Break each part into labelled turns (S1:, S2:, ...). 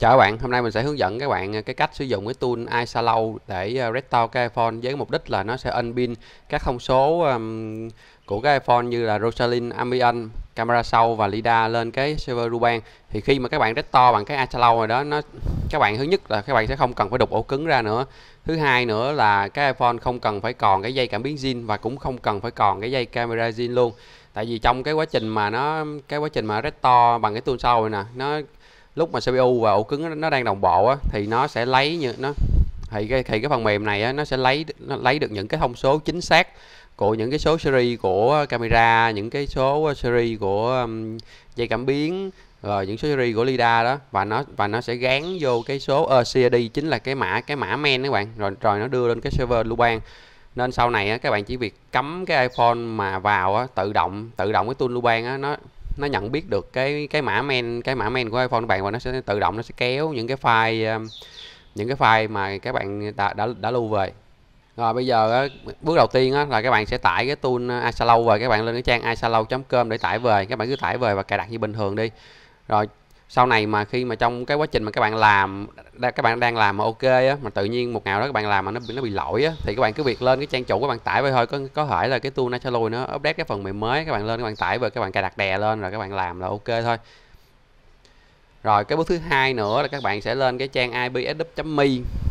S1: Chào các bạn, hôm nay mình sẽ hướng dẫn các bạn ờ, cái cách sử dụng cái tool iShallow để ờ, restore cái iPhone với mục đích là nó sẽ unpin các thông số um, của cái iPhone như là Rosalind, Ambient, camera sau và lidar lên cái server Ruban. Thì khi mà các bạn restore bằng cái iShallow rồi đó, nó các bạn thứ nhất là các bạn sẽ không cần phải đục ổ cứng ra nữa. Thứ hai nữa là cái iPhone không cần phải còn cái dây cảm biến zin và cũng không cần phải còn cái dây camera zin luôn. Tại vì trong cái quá trình mà nó cái quá trình mà restore bằng cái tool sau rồi nè, nó lúc mà CPU và ổ cứng nó đang đồng bộ á, thì nó sẽ lấy như nó thì cái thì cái phần mềm này á, nó sẽ lấy nó lấy được những cái thông số chính xác của những cái số series của camera những cái số series của um, dây cảm biến rồi những số series của lidar đó và nó và nó sẽ gán vô cái số uh, chính là cái mã cái mã men các bạn rồi rồi nó đưa lên cái server Luban nên sau này á, các bạn chỉ việc cấm cái iPhone mà vào á, tự động tự động cái tool Luban á, nó nó nhận biết được cái cái mã men cái mã men của iPhone của bạn và nó sẽ tự động nó sẽ kéo những cái file um, những cái file mà các bạn đã đã, đã lưu về rồi bây giờ bước đầu tiên là các bạn sẽ tải cái tool iShallow uh, về các bạn lên cái trang iShallow.com để tải về các bạn cứ tải về và cài đặt như bình thường đi rồi sau này mà khi mà trong cái quá trình mà các bạn làm các bạn đang làm mà ok á mà tự nhiên một ngày đó các bạn làm mà nó bị nó bị lỗi á thì các bạn cứ việc lên cái trang chủ các bạn tải về thôi có có thể là cái tool Naturaloy nó update cái phần mềm mới các bạn lên các bạn tải về các bạn cài đặt đè lên rồi các bạn làm là ok thôi rồi cái bước thứ hai nữa là các bạn sẽ lên cái trang ipsw.me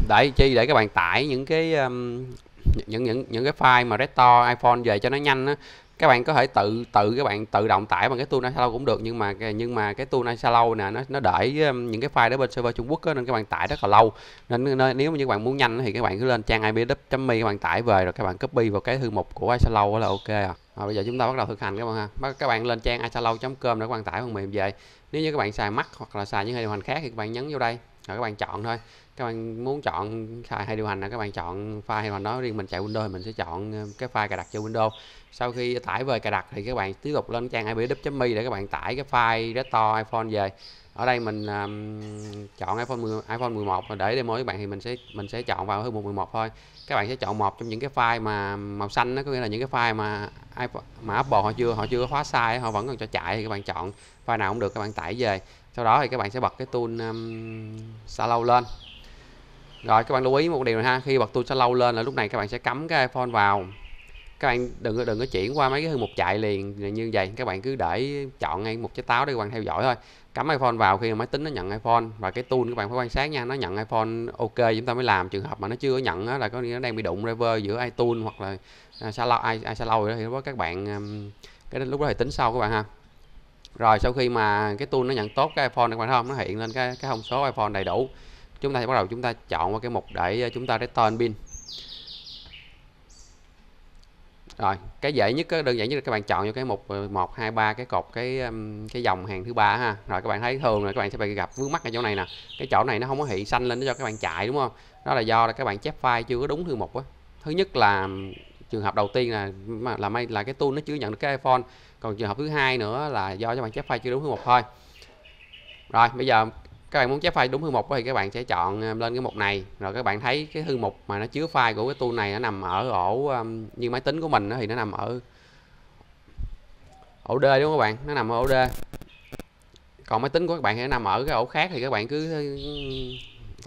S1: để chi để các bạn tải những cái um, những những những cái file mà restore iPhone về cho nó nhanh á các bạn có thể tự tự các bạn tự động tải bằng cái tool Nightsallow cũng được nhưng mà nhưng mà cái tool Nightsallow nè nó nó đợi những cái file đó bên server Trung Quốc đó, nên các bạn tải rất là lâu nên, nên nếu như các bạn muốn nhanh thì các bạn cứ lên trang ipdub.me các bạn tải về rồi các bạn copy vào cái thư mục của Nightsallow là ok à. Rồi bây giờ chúng ta bắt đầu thực hành các bạn ha. Các bạn lên trang isalo.com để các bạn tải phần mềm về. Nếu như các bạn xài Mac hoặc là xài những hệ điều hành khác thì các bạn nhấn vô đây rồi các bạn chọn thôi các bạn muốn chọn file hay điều hành là các bạn chọn file hay điều hành đó riêng mình chạy Windows thì mình sẽ chọn ờ, cái file cài đặt cho Windows sau khi tải về cài đặt thì các bạn tiếp tục lên trang ipdub.me để các bạn tải cái file restore iPhone về ở đây mình um, chọn iPhone 10, iPhone 11 để demo các bạn thì mình sẽ mình sẽ chọn vào iPhone 11 thôi các bạn sẽ chọn một trong những cái file mà màu xanh đó có nghĩa là những cái file mà iPhone, mà Apple họ chưa họ chưa có khóa sai họ vẫn còn cho chạy thì các bạn chọn file nào cũng được các bạn tải về sau đó thì các bạn sẽ bật cái tool um, Zalo lên rồi các bạn lưu ý một điều này ha khi bật tool solo lên là lúc này các bạn sẽ cắm cái iPhone vào các bạn đừng đừng có chuyển qua mấy cái hương mục chạy liền như vậy các bạn cứ để chọn ngay một trái táo để các bạn theo dõi thôi cắm iPhone vào khi mà máy tính nó nhận iPhone và cái tool các bạn phải quan sát nha nó nhận iPhone ok chúng ta mới làm trường hợp mà nó chưa nhận đó là có nghĩa nó đang bị đụng driver giữa iTunes hoặc là solo à, ai solo thì các bạn um, cái lúc đó thì tính sau các bạn ha rồi sau khi mà cái tool nó nhận tốt cái iPhone này các bạn thấy không nó hiện lên cái cái thông số iPhone đầy đủ chúng ta sẽ bắt đầu chúng ta chọn vào cái mục để ờ, chúng ta return pin rồi cái dễ nhất cái đơn giản nhất là các bạn chọn vô cái mục 1 2 3 cái cột cái cái dòng hàng thứ ba ha rồi các bạn thấy thường là các bạn sẽ bị gặp vướng mắt ở chỗ này nè cái chỗ này nó không có hiện xanh lên để cho các bạn chạy đúng không đó là do là các bạn chép file chưa có đúng thư mục á thứ nhất là trường hợp đầu tiên là là may là cái tool nó chưa nhận được cái iPhone còn trường hợp thứ hai nữa là do các bạn chép file chưa đúng hướng một thôi rồi bây giờ các bạn muốn chép file đúng hư mục thì các bạn sẽ chọn à, lên cái mục này rồi các bạn thấy cái hư mục mà nó chứa file của cái tool này nó nằm ở ổ à, như máy tính của mình thì nó nằm ở ổ D đúng không các bạn nó nằm ở ổ D còn máy tính của các bạn thì nó nằm ở cái ổ khác thì các bạn cứ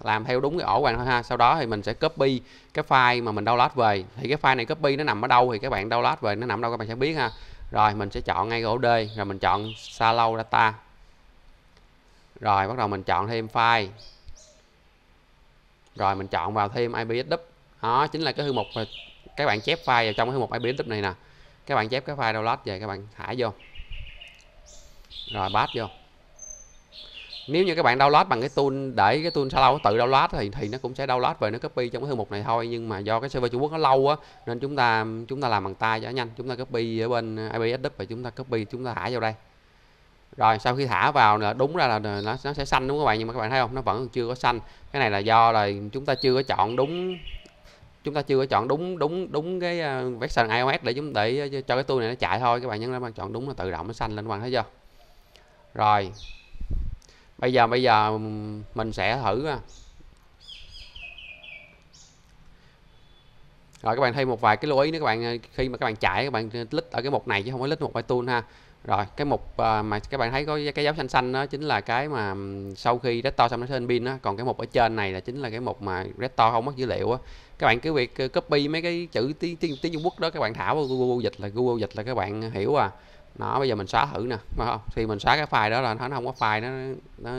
S1: làm theo đúng cái ổ bạn thôi ha sau đó thì mình sẽ copy cái file mà mình download về thì cái file này copy nó nằm ở đâu thì các bạn download về nó nằm ở đâu các bạn sẽ biết ha rồi mình sẽ chọn ngay ổ D rồi mình chọn Shallow Data rồi bắt đầu mình chọn thêm file rồi mình chọn vào thêm IPS dub đó chính là cái thư mục mà các bạn chép file vào trong cái thư mục IPS dub này nè các bạn chép cái file download về các bạn thả vô rồi pass vô nếu như các bạn download bằng cái tool để cái tool sao lâu tự download thì thì nó cũng sẽ download về nó copy trong cái thư mục này thôi nhưng mà do cái server Trung Quốc nó lâu á nên chúng ta chúng ta làm bằng tay cho nhanh chúng ta copy ở bên IP address và chúng ta copy chúng ta thả vào đây rồi sau khi thả vào là đúng ra là nó, nó sẽ xanh đúng không các bạn nhưng mà các bạn thấy không nó vẫn chưa có xanh cái này là do là chúng ta chưa có chọn đúng chúng ta chưa có chọn đúng đúng đúng cái ờ, version iOS để chúng để cho cái tool này nó chạy thôi các bạn nhấn nó chọn đúng là tự động nó xanh lên các bạn thấy chưa rồi bây giờ bây giờ mình sẽ thử rồi các bạn thêm một vài cái lưu ý nữa các bạn ờ, khi mà các bạn chạy các bạn ờ, lít ở cái mục này chứ không có lít một mục iTunes ha rồi cái mục ờ, mà các bạn thấy có cái dấu xanh xanh đó chính là cái mà sau khi Rector xong nó lên pin đó còn cái mục ở trên này là chính là cái mục mà Rector không mất dữ liệu á các bạn cứ việc copy mấy cái chữ tiếng tiếng tiếng Trung Quốc đó các bạn thảo vào Google dịch là Google dịch là các bạn hiểu à nó bây giờ mình xóa thử nè phải không thì mình xóa cái file đó là nó không có file nó nó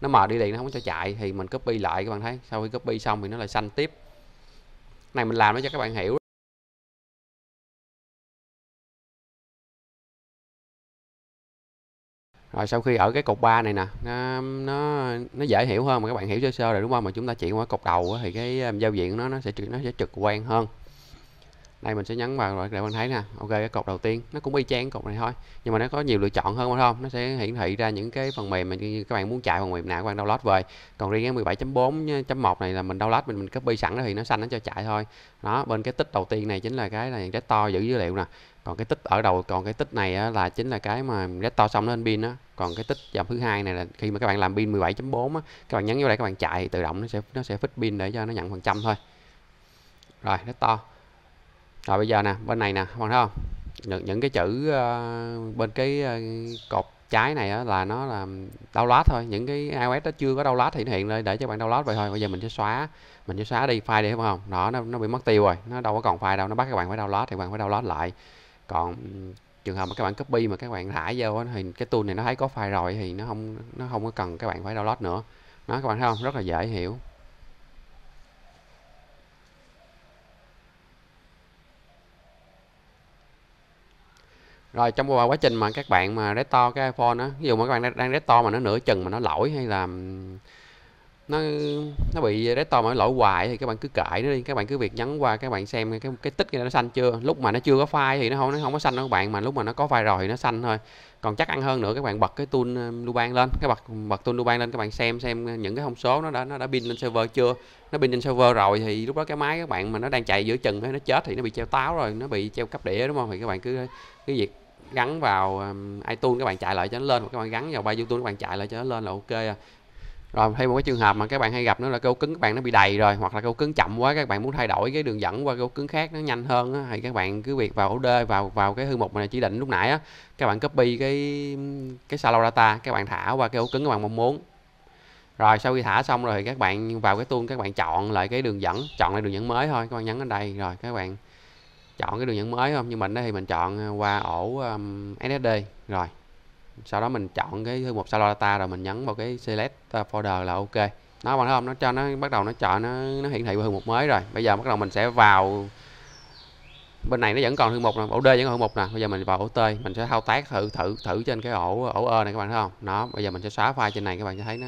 S1: nó mờ đi liền nó không có cho chạy thì mình copy lại các bạn thấy sau khi copy xong thì nó lại xanh tiếp này mình làm nó cho các bạn hiểu rồi sau khi ở cái cột 3 này nè nó nó nó dễ hiểu hơn mà các bạn hiểu sơ sơ rồi đúng không mà chúng ta chuyển qua cột đầu thì cái giao diện nó nó sẽ nó sẽ trực quan hơn đây mình sẽ nhấn vào để các bạn thấy nè ok cái cột đầu tiên nó cũng y chang cột này thôi nhưng mà nó có nhiều lựa chọn hơn phải không nó sẽ hiển thị ra những cái phần mềm mà các bạn muốn chạy phần mềm nào các bạn download về còn riêng cái 17.4.1 này là mình download mình, mình copy sẵn đó thì nó xanh nó cho chạy thôi đó bên cái tích đầu tiên này chính là cái là rất to giữ dữ liệu nè còn cái tích ở đầu còn cái tích này á, là chính là cái mà rất to xong lên pin đó còn cái tích dòng thứ hai này là khi mà các bạn làm pin 17.4 á, các bạn nhấn vô đây các bạn chạy tự động nó sẽ nó sẽ fix pin để cho nó nhận phần trăm thôi rồi rất to rồi bây giờ nè bên này nè các bạn thấy không những, những cái chữ uh, bên cái uh, cột trái này á, là nó là đau download thôi những cái iOS nó chưa có download thì nó hiện lên để cho bạn đau download vậy thôi bây giờ mình sẽ xóa mình sẽ xóa đi file đi đúng không đó nó, nó bị mất tiêu rồi nó đâu có còn file đâu nó bắt các bạn phải đau download thì bạn phải đau download lại còn ừ, trường hợp mà các bạn copy mà các bạn thả vô thì cái tool này nó thấy có file rồi thì nó không nó không có cần các bạn phải download nữa nó các bạn thấy không rất là dễ hiểu rồi trong quá trình mà các bạn mà rét to cái iPhone á ví dụ mà các bạn đang rét to mà nó nửa chừng mà nó lỗi hay là nó nó bị rét to mà nó lỗi hoài thì các bạn cứ cãi nó đi các bạn cứ việc nhấn qua các bạn xem cái cái tích nó xanh chưa lúc mà nó chưa có file thì nó không nó không có xanh đâu các bạn mà lúc mà nó có file rồi thì nó xanh thôi còn chắc ăn hơn nữa các bạn bật cái tool um, Luban lên các bật bật tool Luban lên các bạn xem xem những cái thông số nó đã nó đã pin lên server chưa nó pin lên server rồi thì lúc đó cái máy các bạn mà nó đang chạy giữa chừng nó chết thì nó bị treo táo rồi nó bị treo cấp đĩa đúng không thì các bạn cứ cái việc gắn vào iTunes các bạn chạy lại cho nó lên các bạn gắn vào ba YouTube các bạn chạy lại cho nó lên là ok rồi thêm một cái trường hợp mà các bạn hay gặp nữa là cấu cứng các bạn nó bị đầy rồi hoặc là cấu cứng chậm quá các bạn muốn thay đổi cái đường dẫn qua cấu cứng khác nó nhanh hơn thì các bạn cứ việc vào ổ đê vào vào cái hư mục mà chỉ định lúc nãy á các bạn copy cái cái salo data các bạn thả qua cái ổ cứng các bạn mong muốn rồi sau khi thả xong rồi thì các bạn vào cái tool các bạn chọn lại cái đường dẫn chọn lại đường dẫn mới thôi các bạn nhấn ở đây rồi các bạn chọn cái đường dẫn mới không nhưng mình thì mình chọn ờ, qua ổ um, SSD rồi sau đó mình chọn cái thư mục Salo Data rồi mình nhấn vào cái select ờ, folder là ok nó bạn thấy không nó cho nó bắt đầu nó chọn nó, nó hiển thị thư mục mới rồi bây giờ bắt đầu mình sẽ vào bên này nó vẫn còn thư mục nè ổ D vẫn còn thư mục nè bây giờ mình vào ổ T mình sẽ thao tác thử thử thử trên cái ổ ổ E này các bạn thấy không nó bây giờ mình sẽ xóa file trên này các bạn thấy nó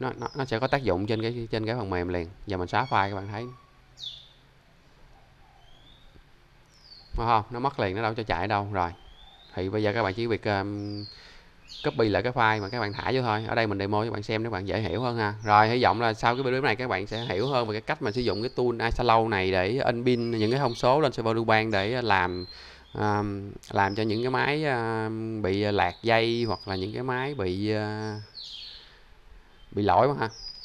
S1: nó, nó, nó sẽ có tác dụng trên cái trên cái phần mềm liền giờ mình xóa file các bạn thấy đúng không nó mất liền nó đâu cho chạy đâu rồi thì bây giờ các bạn chỉ việc um, copy lại cái file mà các bạn thả vô thôi ở đây mình demo cho bạn xem để bạn dễ hiểu hơn ha rồi hy vọng là sau cái video này các bạn sẽ hiểu hơn về cái cách mà sử dụng cái tool iShallow này để in unpin những cái thông số lên server Ruban để làm um, làm cho những cái máy um, bị lạc dây hoặc là những cái máy bị uh, bị lỗi mà ha